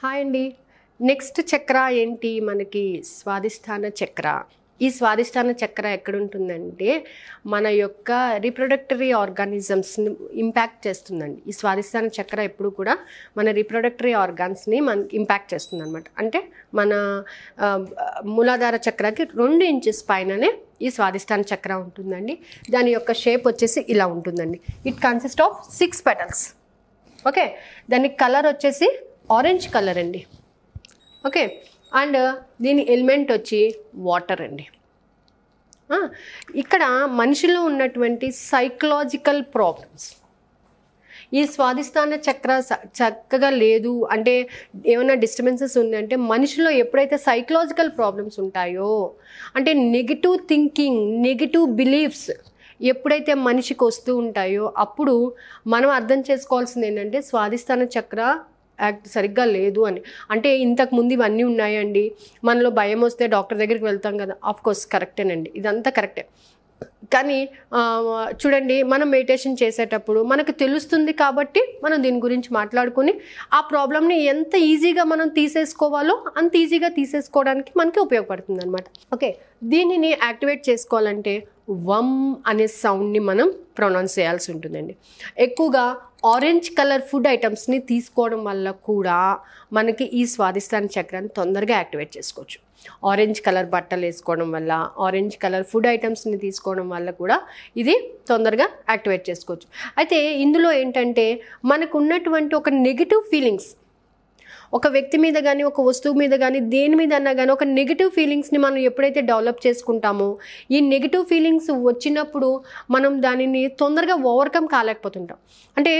hi అండి next చక్ర ఏంటి మనకి స్వాధిష్టాన చక్ర ఈ స్వాధిష్టాన చక్ర ఎక్కడ ఉంటుందంటే మన యొక్క రీప్రొడక్టరీ ఆర్గానిజమ్స్ని ఇంపాక్ట్ చేస్తుందండి ఈ స్వాధిష్టాన చక్ర ఎప్పుడు కూడా మన రీప్రొడక్టరీ ఆర్గాన్స్ని మనకి ఇంపాక్ట్ చేస్తుంది అనమాట అంటే మన మూలాధార చక్రకి రెండు ఇంచెస్ పైననే ఈ స్వాధిష్టాన చక్ర ఉంటుందండి దాని యొక్క షేప్ వచ్చేసి ఇలా ఉంటుందండి it consist of six petals okay దాని కలర్ వచ్చేసి ఆరెంజ్ కలర్ అండి ఓకే అండ్ దీని ఎలిమెంట్ వచ్చి వాటర్ అండి ఇక్కడ మనిషిలో ఉన్నటువంటి సైకలాజికల్ ప్రాబ్లమ్స్ ఈ స్వాధిష్టాన చక్ర చక్కగా లేదు అంటే ఏమైనా డిస్టర్బెన్సెస్ ఉందంటే మనిషిలో ఎప్పుడైతే సైకలాజికల్ ప్రాబ్లమ్స్ ఉంటాయో అంటే నెగిటివ్ థింకింగ్ నెగిటివ్ బిలీఫ్స్ ఎప్పుడైతే మనిషికి వస్తూ ఉంటాయో అప్పుడు మనం అర్థం చేసుకోవాల్సింది ఏంటంటే స్వాధిష్టాన చక్ర యాక్ట్ సరిగ్గా లేదు అని అంటే ఇంతకు ముందు ఇవన్నీ ఉన్నాయండి మనలో భయం వస్తే డాక్టర్ దగ్గరికి వెళ్తాం కదా ఆఫ్ కోర్స్ కరెక్టేనండి ఇదంతా కరెక్టే కానీ చూడండి మనం మెడిటేషన్ చేసేటప్పుడు మనకు తెలుస్తుంది కాబట్టి మనం దీని గురించి మాట్లాడుకుని ఆ ప్రాబ్లమ్ని ఎంత ఈజీగా మనం తీసేసుకోవాలో అంత ఈజీగా తీసేసుకోవడానికి మనకి ఉపయోగపడుతుంది అనమాట ఓకే దీనిని యాక్టివేట్ చేసుకోవాలంటే వమ్ అనే సౌండ్ని మనం ప్రొనౌన్స్ చేయాల్సి ఉంటుందండి ఎక్కువగా ఆరెంజ్ కలర్ ఫుడ్ ఐటమ్స్ని తీసుకోవడం వల్ల కూడా మనకి ఈ స్వాదిష్టాన్ని చక్రాన్ని తొందరగా యాక్టివేట్ చేసుకోవచ్చు ఆరెంజ్ కలర్ బట్టలు వేసుకోవడం వల్ల ఆరెంజ్ కలర్ ఫుడ్ ఐటమ్స్ని తీసుకోవడం చేసుకోవడం వల్ల కూడా ఇది తొందరగా యాక్టివేట్ చేసుకోవచ్చు అయితే ఇందులో ఏంటంటే మనకు ఉన్నటువంటి ఒక నెగిటివ్ ఫీలింగ్స్ ఒక వ్యక్తి మీద కానీ ఒక వస్తువు మీద కానీ దేని మీద అన్నా కానీ ఒక నెగిటివ్ ఫీలింగ్స్ని మనం ఎప్పుడైతే డెవలప్ చేసుకుంటామో ఈ నెగిటివ్ ఫీలింగ్స్ వచ్చినప్పుడు మనం దానిని తొందరగా ఓవర్కమ్ కాలేకపోతుంటాం అంటే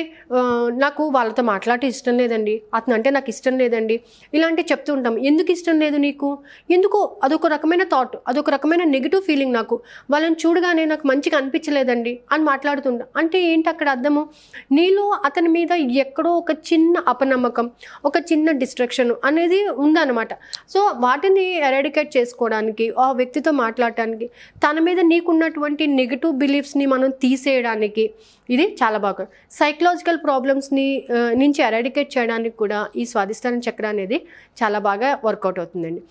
నాకు వాళ్ళతో మాట్లాడటం ఇష్టం లేదండి అతను అంటే నాకు ఇష్టం లేదండి ఇలాంటి చెప్తూ ఉంటాం ఎందుకు ఇష్టం లేదు నీకు ఎందుకో అదొక రకమైన థాట్ అదొక రకమైన నెగిటివ్ ఫీలింగ్ నాకు వాళ్ళని చూడగానే నాకు మంచిగా అనిపించలేదండి అని మాట్లాడుతుంటాం అంటే ఏంటి అక్కడ అర్థము నీలో అతని మీద ఎక్కడో ఒక చిన్న అపనమ్మకం ఒక చిన్న డిస్ట్రక్షన్ అనేది ఉందన్నమాట సో వాటిని ఎరాడికేట్ చేసుకోవడానికి ఆ వ్యక్తితో మాట్లాడటానికి తన మీద నీకున్నటువంటి నెగిటివ్ బిలీఫ్స్ని మనం తీసేయడానికి ఇది చాలా బాగా సైకలాజికల్ ప్రాబ్లమ్స్ని నుంచి ఎరాడికేట్ చేయడానికి కూడా ఈ స్వాదిష్టాన చక్ర అనేది చాలా బాగా వర్కౌట్ అవుతుందండి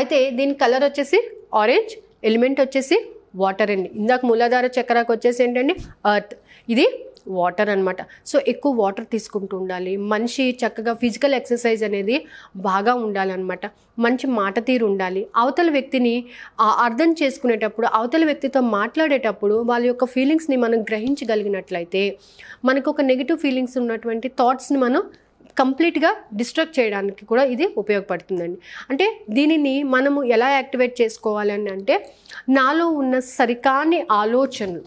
అయితే దీని కలర్ వచ్చేసి ఆరెంజ్ ఎలిమెంట్ వచ్చేసి వాటర్ అండి ఇందాక మూలాధార చక్రాకు వచ్చేసి ఏంటండి అర్త్ ఇది వాటర్ అనమాట సో ఎక్కువ వాటర్ తీసుకుంటూ ఉండాలి మనిషి చక్కగా ఫిజికల్ ఎక్సర్సైజ్ అనేది బాగా ఉండాలన్నమాట మంచి మాట తీరు ఉండాలి అవతల వ్యక్తిని అర్థం చేసుకునేటప్పుడు అవతల వ్యక్తితో మాట్లాడేటప్పుడు వాళ్ళ యొక్క ఫీలింగ్స్ని మనం గ్రహించగలిగినట్లయితే మనకు ఒక నెగిటివ్ ఫీలింగ్స్ ఉన్నటువంటి థాట్స్ని మనం కంప్లీట్గా డిస్ట్రాక్ట్ చేయడానికి కూడా ఇది ఉపయోగపడుతుందండి అంటే దీనిని మనము ఎలా యాక్టివేట్ చేసుకోవాలని అంటే నాలో ఉన్న సరికాని ఆలోచనలు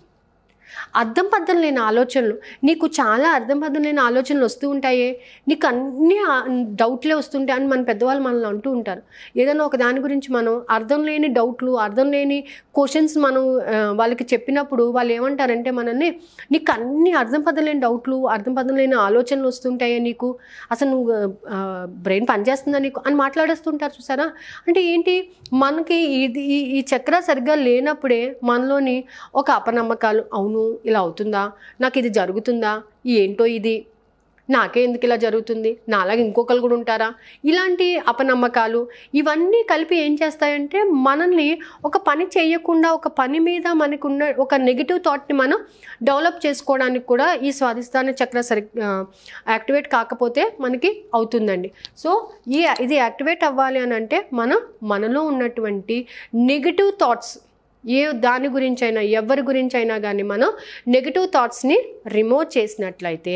అర్థం పద్ధం లేని ఆలోచనలు నీకు చాలా అర్థం పద్ధం లేని ఆలోచనలు వస్తూ ఉంటాయే నీకు అన్ని డౌట్లే వస్తుంటాయి అని మన పెద్దవాళ్ళు మనల్ని అంటూ ఉంటారు ఏదైనా ఒక దాని గురించి మనం అర్థం లేని డౌట్లు అర్థం లేని క్వశ్చన్స్ మనం వాళ్ళకి చెప్పినప్పుడు వాళ్ళు ఏమంటారంటే మనల్ని నీకు అన్ని అర్థం పద్ధం లేని డౌట్లు అర్థం పద్ధం లేని ఆలోచనలు వస్తుంటాయే నీకు అసలు నువ్వు బ్రెయిన్ పనిచేస్తుందా నీకు అని మాట్లాడేస్తుంటారు చూసారా అంటే ఏంటి మనకి ఇది ఈ చక్ర సరిగ్గా లేనప్పుడే మనలోని ఒక అపనమ్మకాలు అవును నువ్వు ఇలా అవుతుందా నాకు ఇది జరుగుతుందా ఏంటో ఇది నాకే ఎందుకు ఇలా జరుగుతుంది నాలాగే ఇంకొకరు కూడా ఉంటారా ఇలాంటి అపనమ్మకాలు ఇవన్నీ కలిపి ఏం చేస్తాయంటే మనల్ని ఒక పని చేయకుండా ఒక పని మీద మనకున్న ఒక నెగిటివ్ థాట్ని మనం డెవలప్ చేసుకోవడానికి కూడా ఈ స్వాధిష్టాన చక్ర సరి యాక్టివేట్ కాకపోతే మనకి అవుతుందండి సో ఈ ఇది యాక్టివేట్ అవ్వాలి అని అంటే మనం మనలో ఉన్నటువంటి నెగిటివ్ థాట్స్ ఏ దాని గురించి అయినా ఎవరి గురించి అయినా కానీ మనం నెగిటివ్ థాట్స్ని రిమూవ్ చేసినట్లయితే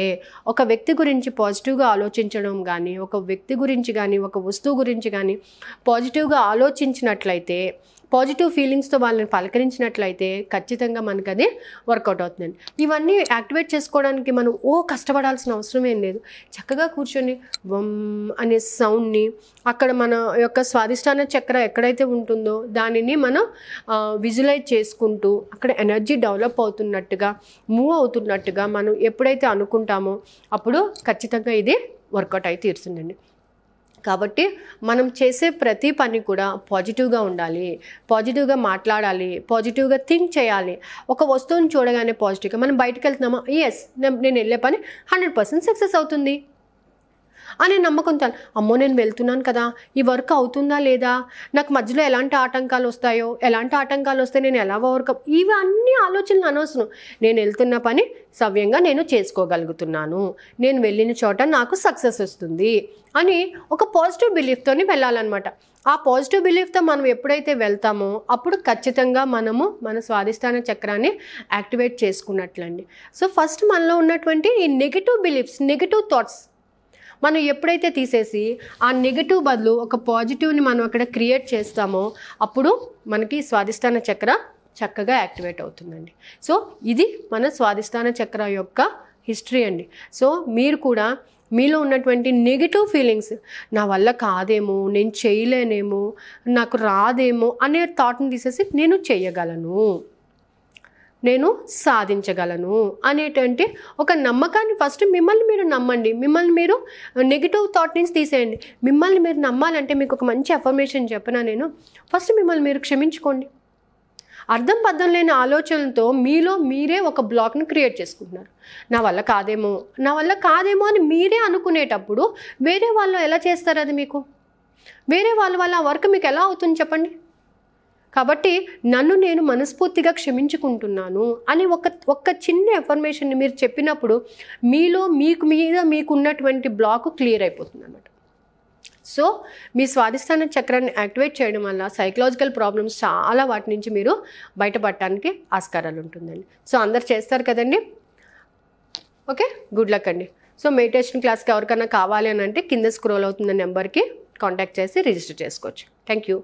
ఒక వ్యక్తి గురించి పాజిటివ్గా ఆలోచించడం కానీ ఒక వ్యక్తి గురించి కానీ ఒక వస్తువు గురించి కానీ పాజిటివ్గా ఆలోచించినట్లయితే పాజిటివ్ ఫీలింగ్స్తో వాళ్ళని పలకరించినట్లయితే ఖచ్చితంగా మనకు అది వర్కౌట్ అవుతుందండి ఇవన్నీ యాక్టివేట్ చేసుకోవడానికి మనం ఓ కష్టపడాల్సిన అవసరం ఏం లేదు చక్కగా కూర్చొని వమ్ అనే సౌండ్ని అక్కడ మన యొక్క స్వాదిష్టాన చక్ర ఎక్కడైతే ఉంటుందో దానిని మనం విజువలైజ్ చేసుకుంటూ అక్కడ ఎనర్జీ డెవలప్ అవుతున్నట్టుగా మూవ్ అవుతున్నట్టుగా మనం ఎప్పుడైతే అనుకుంటామో అప్పుడు ఖచ్చితంగా ఇది వర్కౌట్ అయి తీరుతుందండి కాబట్టి మనం చేసే ప్రతి పని కూడా పాజిటివ్గా ఉండాలి పాజిటివ్గా మాట్లాడాలి పాజిటివ్గా థింక్ చేయాలి ఒక వస్తువుని చూడగానే పాజిటివ్గా మనం బయటకు వెళ్తున్నామా ఎస్ నేను వెళ్ళే పని హండ్రెడ్ పర్సెంట్ సక్సెస్ అవుతుంది అనే నమ్మకంతాను అమ్మో నేను వెళ్తున్నాను కదా ఈ వర్క్ అవుతుందా లేదా నాకు మధ్యలో ఎలాంటి ఆటంకాలు వస్తాయో ఎలాంటి ఆటంకాలు వస్తే నేను ఎలా ఓవర్కమ్ ఇవన్నీ ఆలోచనలు అనవసరం నేను వెళ్తున్న పని సవ్యంగా నేను చేసుకోగలుగుతున్నాను నేను వెళ్ళిన చోట నాకు సక్సెస్ వస్తుంది అని ఒక పాజిటివ్ బిలీఫ్తోని వెళ్ళాలన్నమాట ఆ పాజిటివ్ బిలీఫ్తో మనం ఎప్పుడైతే వెళ్తామో అప్పుడు ఖచ్చితంగా మనము మన స్వాధిష్టాన చక్రాన్ని యాక్టివేట్ చేసుకున్నట్లండి సో ఫస్ట్ మనలో ఉన్నటువంటి ఈ నెగిటివ్ బిలీఫ్స్ నెగిటివ్ థాట్స్ మనం ఎప్పుడైతే తీసేసి ఆ నెగిటివ్ బదులు ఒక పాజిటివ్ని మనం అక్కడ క్రియేట్ చేస్తామో అప్పుడు మనకి స్వాదిష్టాన చక్ర చక్కగా యాక్టివేట్ అవుతుందండి సో ఇది మన స్వాదిష్టాన చక్ర యొక్క హిస్టరీ అండి సో మీరు కూడా మీలో ఉన్నటువంటి నెగిటివ్ ఫీలింగ్స్ నా వల్ల కాదేమో నేను చేయలేనేమో నాకు రాదేమో అనే థాట్ని తీసేసి నేను చేయగలను నేను సాధించగలను అనేటువంటి ఒక నమ్మకాన్ని ఫస్ట్ మిమ్మల్ని మీరు నమ్మండి మిమ్మల్ని మీరు నెగిటివ్ థాట్ నుంచి తీసేయండి మిమ్మల్ని మీరు నమ్మాలంటే మీకు ఒక మంచి అఫర్మేషన్ చెప్పిన నేను ఫస్ట్ మిమ్మల్ని మీరు క్షమించుకోండి అర్థం పద్ధం లేని ఆలోచనలతో మీలో మీరే ఒక బ్లాక్ను క్రియేట్ చేసుకుంటున్నారు నా వల్ల కాదేమో నా వల్ల కాదేమో అని మీరే అనుకునేటప్పుడు వేరే వాళ్ళు ఎలా చేస్తారు అది మీకు వేరే వాళ్ళ వల్ల వర్క్ మీకు ఎలా అవుతుంది చెప్పండి కాబట్టి నన్ను నేను మనస్ఫూర్తిగా క్షమించుకుంటున్నాను అని ఒక ఒక్క చిన్న ఎఫర్మేషన్ని మీరు చెప్పినప్పుడు మీలో మీకు మీద మీకున్నటువంటి బ్లాక్ క్లియర్ అయిపోతుంది అనమాట సో మీ స్వాధిష్టాన చక్రాన్ని యాక్టివేట్ చేయడం వల్ల సైకలాజికల్ ప్రాబ్లమ్స్ చాలా వాటి నుంచి మీరు బయటపడటానికి ఆస్కారాలు ఉంటుందండి సో అందరు చేస్తారు కదండి ఓకే గుడ్ లక్ అండి సో మెడిటేషన్ క్లాస్కి ఎవరికైనా కావాలి అని అంటే కింద స్క్రోల్ అవుతున్న నెంబర్కి కాంటాక్ట్ చేసి రిజిస్టర్ చేసుకోవచ్చు థ్యాంక్ యూ